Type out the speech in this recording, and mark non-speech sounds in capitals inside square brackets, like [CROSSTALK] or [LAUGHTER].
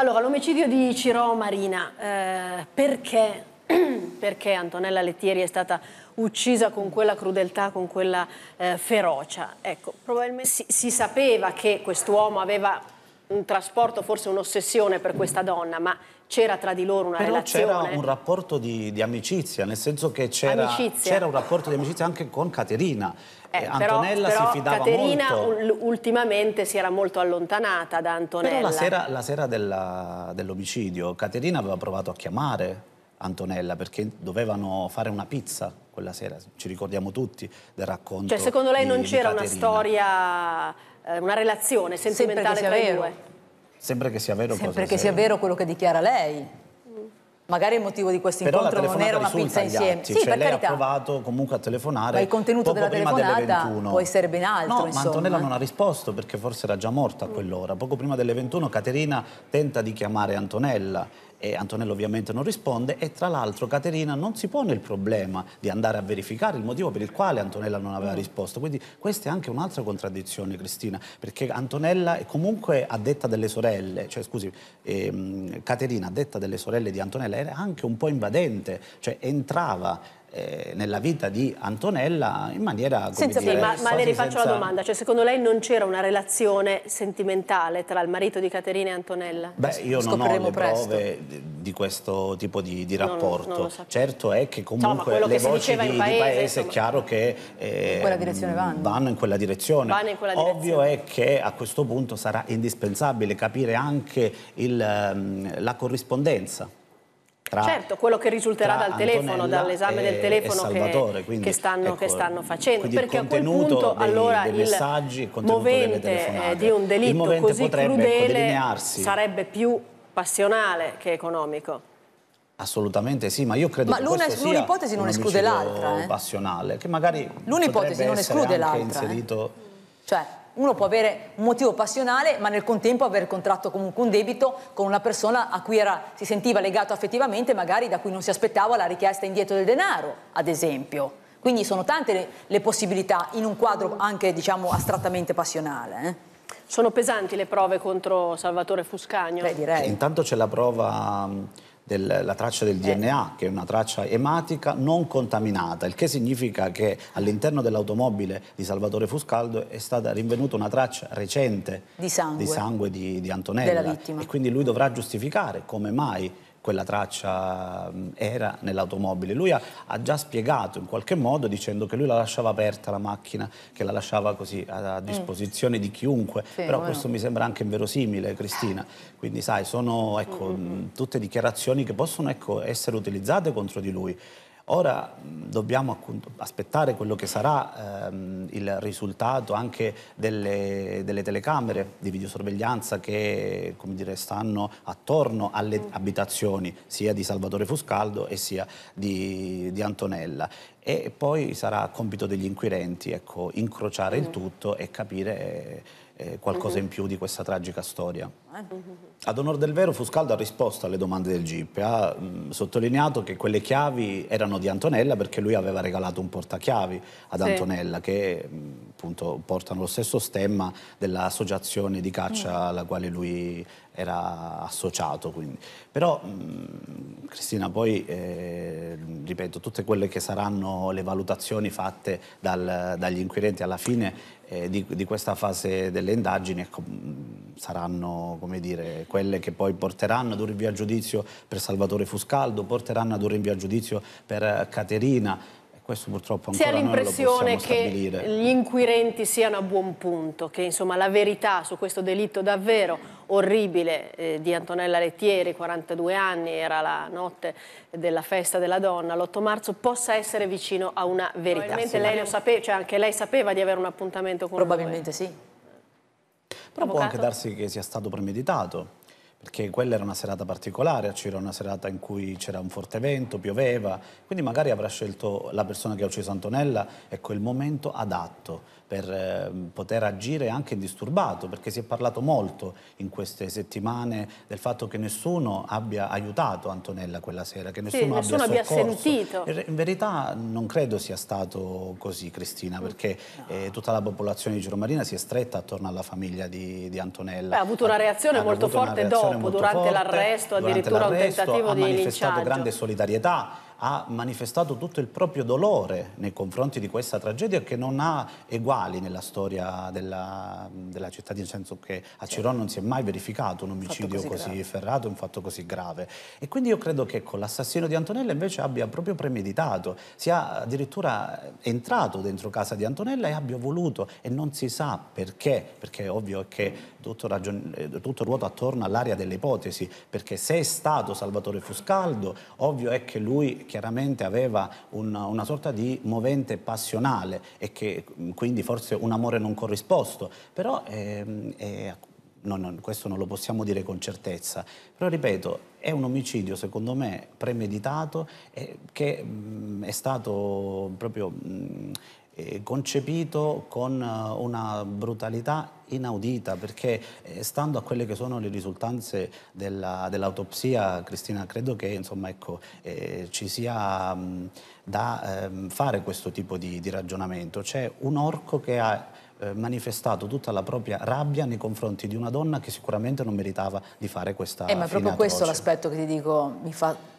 Allora, l'omicidio di Ciro Marina, eh, perché, [CLEARS THROAT] perché, Antonella Lettieri è stata uccisa con quella crudeltà, con quella eh, ferocia? Ecco, probabilmente si, si sapeva che quest'uomo aveva un trasporto, forse un'ossessione per questa donna, ma c'era tra di loro una Però relazione. c'era un rapporto di, di, amicizia, nel senso che c'era, un rapporto di amicizia anche con Caterina. Eh, eh Antonella però, però si fidava Caterina molto. ultimamente si era molto allontanata da Antonella. Però la sera, la sera dell'omicidio dell Caterina aveva provato a chiamare Antonella perché dovevano fare una pizza quella sera, ci ricordiamo tutti del racconto. Cioè secondo lei non c'era una storia, eh, una relazione sentimentale tra i due? Sembra che sia vero. Sembra che sia vero quello che dichiara lei. Magari il motivo di questo incontro non era una pizza insieme. Cioè, sì, cioè, per lei carità. ha provato comunque a telefonare. Ma il contenuto della telefonata delle può essere ben altro. No, insomma. ma Antonella non ha risposto perché forse era già morta a quell'ora. Poco prima delle 21 Caterina tenta di chiamare Antonella e Antonello ovviamente non risponde e tra l'altro Caterina non si pone il problema di andare a verificare il motivo per il quale Antonella non aveva mm. risposto. Quindi questa è anche un'altra contraddizione, Cristina, perché Antonella è comunque a detta delle sorelle, cioè scusi, ehm, Caterina a detta delle sorelle di Antonella era anche un po' invadente, cioè entrava eh, nella vita di Antonella in maniera Senza dire, sì, ma, ma le rifaccio senza... la domanda, cioè, secondo lei non c'era una relazione sentimentale tra il marito di Caterina e Antonella? Beh, cioè, io non ho le presto. prove di questo tipo di, di rapporto. No, no, certo è che comunque no, le che voci di, in paese, di paese insomma, è chiaro che eh, in vanno. vanno. in quella direzione. Vanno in quella Ovvio direzione. è che a questo punto sarà indispensabile capire anche il, ehm, la corrispondenza tra, certo, quello che risulterà dal telefono, dall'esame del telefono che, quindi, che, stanno, ecco, che, stanno, facendo. Perché a quel punto dei, allora dei messaggi, il movente eh, di un delitto così ecco, crudele ecco, sarebbe più passionale che economico. Assolutamente sì, ma io credo ma che questo sia un'ipotesi non esclude l'altra, eh? passionale, che magari l'un'ipotesi non esclude l'altra, eh. inserito eh? cioè uno può avere un motivo passionale ma nel contempo aver contratto comunque un debito con una persona a cui era, si sentiva legato affettivamente, magari da cui non si aspettava la richiesta indietro del denaro, ad esempio. Quindi sono tante le, le possibilità in un quadro anche diciamo astrattamente passionale. Eh? Sono pesanti le prove contro Salvatore Fuscagno? Beh, direi. Intanto c'è la prova del, la traccia del certo. DNA, che è una traccia ematica non contaminata, il che significa che all'interno dell'automobile di Salvatore Fuscaldo è stata rinvenuta una traccia recente di sangue di, sangue di, di Antonella. E quindi lui dovrà giustificare come mai quella traccia era nell'automobile. Lui ha, ha, già spiegato in qualche modo dicendo che lui la lasciava aperta la macchina, che la lasciava così a, a mm. disposizione mm. di chiunque, sì, però questo mi sembra anche inverosimile Cristina, quindi sai sono ecco, mm -hmm. tutte dichiarazioni che possono ecco, essere utilizzate contro di lui. Ora mm, dobbiamo aspettare quello che sarà ehm, il risultato anche delle, delle, telecamere di videosorveglianza che dire, stanno attorno alle mm. abitazioni sia di Salvatore Fuscaldo e sia di, di Antonella e poi sarà compito degli inquirenti ecco, incrociare il mm. tutto e capire eh, qualcosa mhm. in più di questa tragica storia. Eh. Ad onor del vero, Fuscaldo ha risposto alle domande del GIP ha mh, sottolineato che quelle chiavi erano di Antonella perché lui aveva regalato un portachiavi ad sì. Antonella che mh, appunto portano lo stesso stemma dell'associazione di caccia mm. alla quale lui era associato. Quindi. Però mh, mm, Cristina, poi eh, ripeto, tutte quelle che saranno le valutazioni fatte dal, dagli inquirenti alla fine eh, di, di, questa fase delle indagini ecco, mm, saranno dire, quelle che poi porteranno ad un rinvio a giudizio per Salvatore Fuscaldo, porteranno ad un rinvio a giudizio per Caterina. Questo purtroppo ancora Se ha l'impressione che gli inquirenti siano a buon punto, che insomma, la verità su questo delitto davvero orribile eh, di Antonella Lettieri, 42 anni, era la notte della festa della donna, l'8 marzo, possa essere vicino a una verità. Probabilmente sì, lei lo sapeva, cioè anche lei sapeva di avere un appuntamento con Probabilmente lui. sì. Però Avvocato? può anche darsi che sia stato premeditato perché quella era una serata particolare, c'era una serata in cui c'era un forte vento, pioveva, quindi magari avrà scelto la persona che ha ucciso Antonella, ecco il momento adatto per ehm, poter agire anche indisturbato, perché si è parlato molto in queste settimane del fatto che nessuno abbia aiutato Antonella quella sera, che nessuno, sì, nessuno abbia, sentito. In verità non credo sia stato così Cristina, mm. perché no. eh, tutta la popolazione di Marina si è stretta attorno alla famiglia di, di Antonella. Beh, ha avuto una reazione ha, molto forte dopo dopo, durante l'arresto, addirittura durante un tentativo di linciaggio. Ha manifestato grande solidarietà ha manifestato tutto il proprio dolore nei confronti di questa tragedia che non ha eguali nella storia della, della città, nel senso che a certo. Ciron non si è mai verificato un omicidio fatto così, così ferrato, un fatto così grave. E quindi io credo che con l'assassino di Antonella invece abbia proprio premeditato, sia addirittura entrato dentro casa di Antonella e abbia voluto e non si sa perché, perché è ovvio che tutto, eh, tutto ruota attorno all'area delle ipotesi, perché se è stato Salvatore Fuscaldo, ovvio è che lui chiaramente aveva una, una sorta di movente passionale e che mm, quindi forse un amore non corrisposto, però ehm, eh, no, no, questo non lo possiamo dire con certezza, però ripeto, è un omicidio secondo me premeditato eh, che mh, mm, è stato proprio... Mh, mm, eh, concepito con eh, una brutalità inaudita perché eh, stando a quelle che sono le risultanze dell'autopsia Cristina credo che insomma, ecco, eh, ci sia mh, mm, da eh, fare questo tipo di, di ragionamento c'è un orco che ha manifestato tutta la propria rabbia nei confronti di una donna che sicuramente non meritava di fare questa Eh ma è proprio questo l'aspetto che ti dico mi fa